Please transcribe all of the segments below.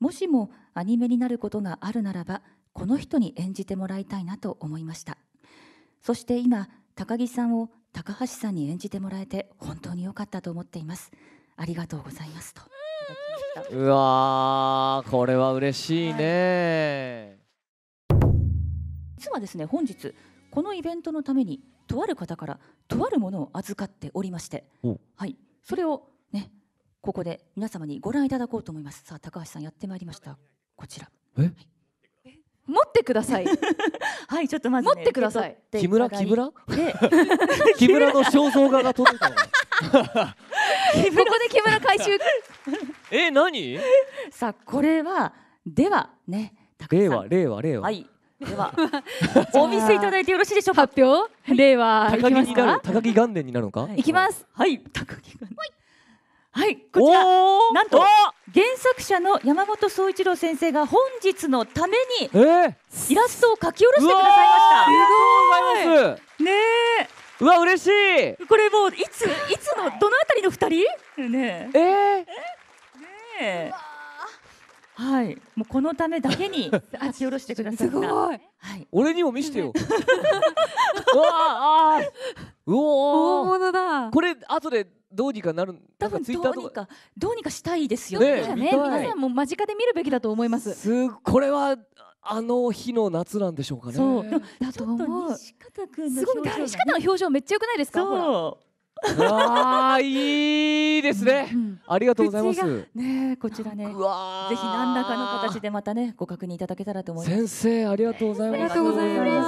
もしもアニメになることがあるならばこの人に演じてもらいたいなと思いましたそして今高木さんを高橋さんに演じてもらえて本当に良かったと思っていますありがとうございますとうわこれは嬉しいね、はい、実はですね本日このイベントのためにとある方からとあるものを預かっておりましてはいそれをここで皆様にご覧いただこうと思いますさあ高橋さんやってまいりましたこちらえ、持ってください はいちょっとまず、ね、持ってください木村木村 木村の肖像画が届いた ここで木村回収え何さあこれはではね令和令和令和はいではお見せいただいてよろしいでしょうか発表令和、はい、いきま高木元年になるのか、はい、いきますはい高木元年はいこちらなんと原作者の山本総一郎先生が本日のためにイラストを描き下ろしてくださいました。ありがとうございます。ねうわ嬉しい。これもういついつのどのあたりの二人？ねえ。えー、ねはい、もうこのためだけに 書き下ろしてくださった。すごい。はい、俺にも見せてよ。わあ、あうお大物だこれ後でどうにかなる多分どうにかどうにかしたいですよねねね皆さんも間近で見るべきだと思いますすこれはあの日の夏なんでしょうかねそうだと思う西方君の表情、西方の表情めっちゃ良くないですかそうああいいですね、うんうん、ありがとうございますねこちらねぜひ何らかの形でまたねご確認いただけたらと思います先生ありがとうございますありがとうございま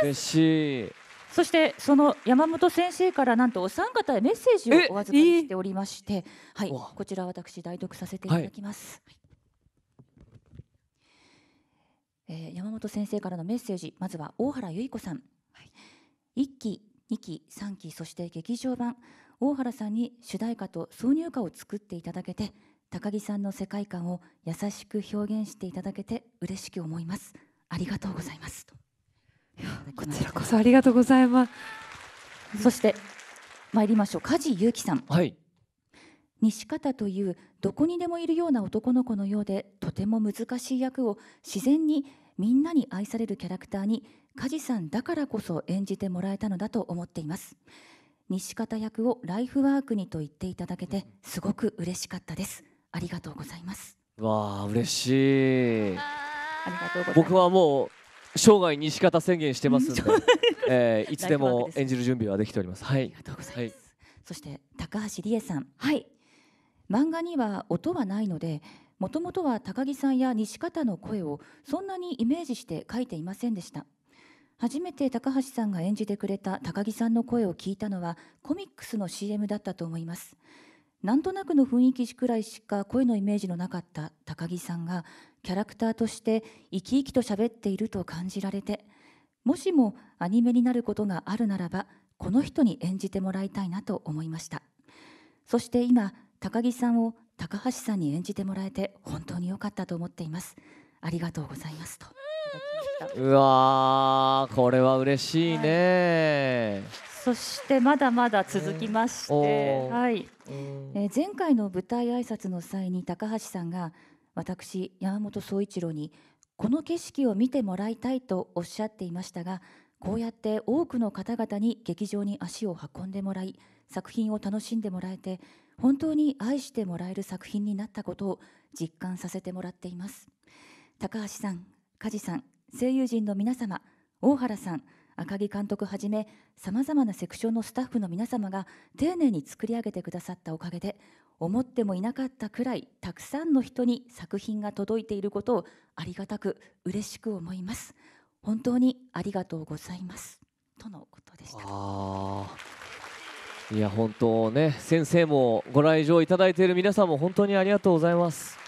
す嬉しいそしてその山本先生からなんとお三方へメッセージをお預かりしておりまして、はい、こちら私代読させていただきます。はいえー、山本先生からのメッセージまずは大原由衣子さん、はい、1期2期3期そして劇場版大原さんに主題歌と挿入歌を作っていただけて高木さんの世界観を優しく表現していただけて嬉しく思いますありがとうございますこちらこそありがとうございます。そして参りましょう梶裕貴さん。はい。西方というどこにでもいるような男の子のようでとても難しい役を自然にみんなに愛されるキャラクターに梶さんだからこそ演じてもらえたのだと思っています西方役をライフワークにと言っていただけてすごく嬉しかったですありがとうございますわあ嬉しいありがとう僕はもう生涯西方宣言してますんで、えー、いつでも演じる準備はできております。はい。ありがとうございます。はい、そして高橋理恵さん。はい。漫画には音はないので、もともとは高木さんや西方の声をそんなにイメージして書いていませんでした。初めて高橋さんが演じてくれた高木さんの声を聞いたのはコミックスの CM だったと思います。なんとなくの雰囲気くらいしか声のイメージのなかった高木さんがキャラクターとして生き生きと喋っていると感じられてもしもアニメになることがあるならばこの人に演じてもらいたいなと思いましたそして今高木さんを高橋さんに演じてもらえて本当に良かったと思っていますありがとうございますとうわこれは嬉しいね、はいそしてまだまだ続きまして、はい、えー、前回の舞台挨拶の際に高橋さんが私山本総一郎にこの景色を見てもらいたいとおっしゃっていましたがこうやって多くの方々に劇場に足を運んでもらい作品を楽しんでもらえて本当に愛してもらえる作品になったことを実感させてもらっています高橋さん梶さん声優陣の皆様大原さん赤木監督はじめさまざまなセクションのスタッフの皆様が丁寧に作り上げてくださったおかげで思ってもいなかったくらいたくさんの人に作品が届いていることをありがたく嬉しく思います本当にありがとうございますとのことでしたいや本当ね先生もご来場いただいている皆さんも本当にありがとうございます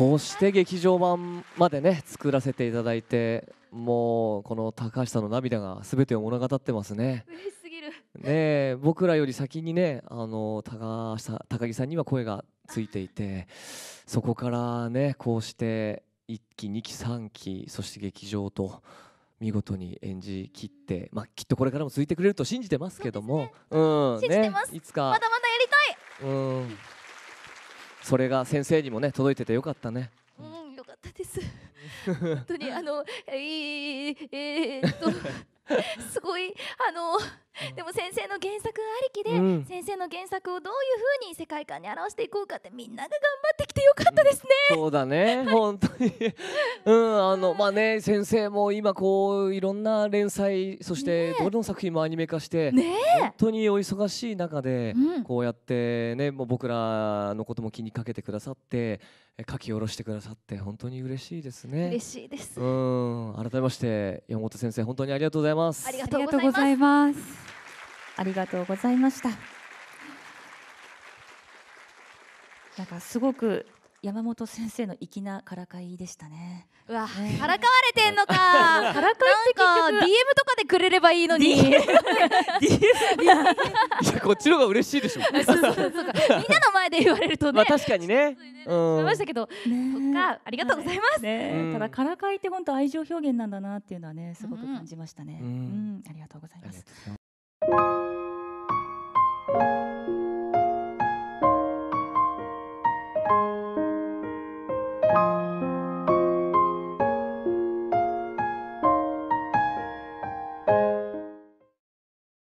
こうして劇場版までね作らせていただいてもうこの高橋さんの涙が全てを物語ってますね。嬉しすぎるね僕らより先にねあの高橋高木さんには声がついていてそこからねこうして1期2期3期そして劇場と見事に演じきって、まあ、きっとこれからも続いてくれると信じてますけども、うね、うん、ね、いつかまだまだやりたい、うんそれが先生にもね届いててよかったね。うん、よかったです。本当にあの、えー、えー、えっと、すごいあの。でも先生の原作ありきで、うん、先生の原作をどういうふうに世界観に表していこうかってみんなが頑張ってきてよかったですね。うん、そうだね、本当にうんあのまあね先生も今こういろんな連載そしてどの作品もアニメ化して、ね、本当にお忙しい中で、こうやってねもう僕らのことも気にかけてくださって書き下ろしてくださって本当に嬉しいですね。嬉しいです。うん改めまして山本先生本当にありがとうございます。ありがとうございます。ありがとうございました。なんかすごく山本先生の粋なからかいでしたね。うわ、ね、からかわれてんのか。からかいって結局 DM とかでくれればいいのに。DM いやこっちの方が嬉しいでしょ。そうそうそうみんなの前で言われるとね。まあ確かにね。うん。思ましたけど、ね、かありがとうございます。ね、ただからかいって本当愛情表現なんだなっていうのはねすごく感じましたね。うん、ありがとうございます。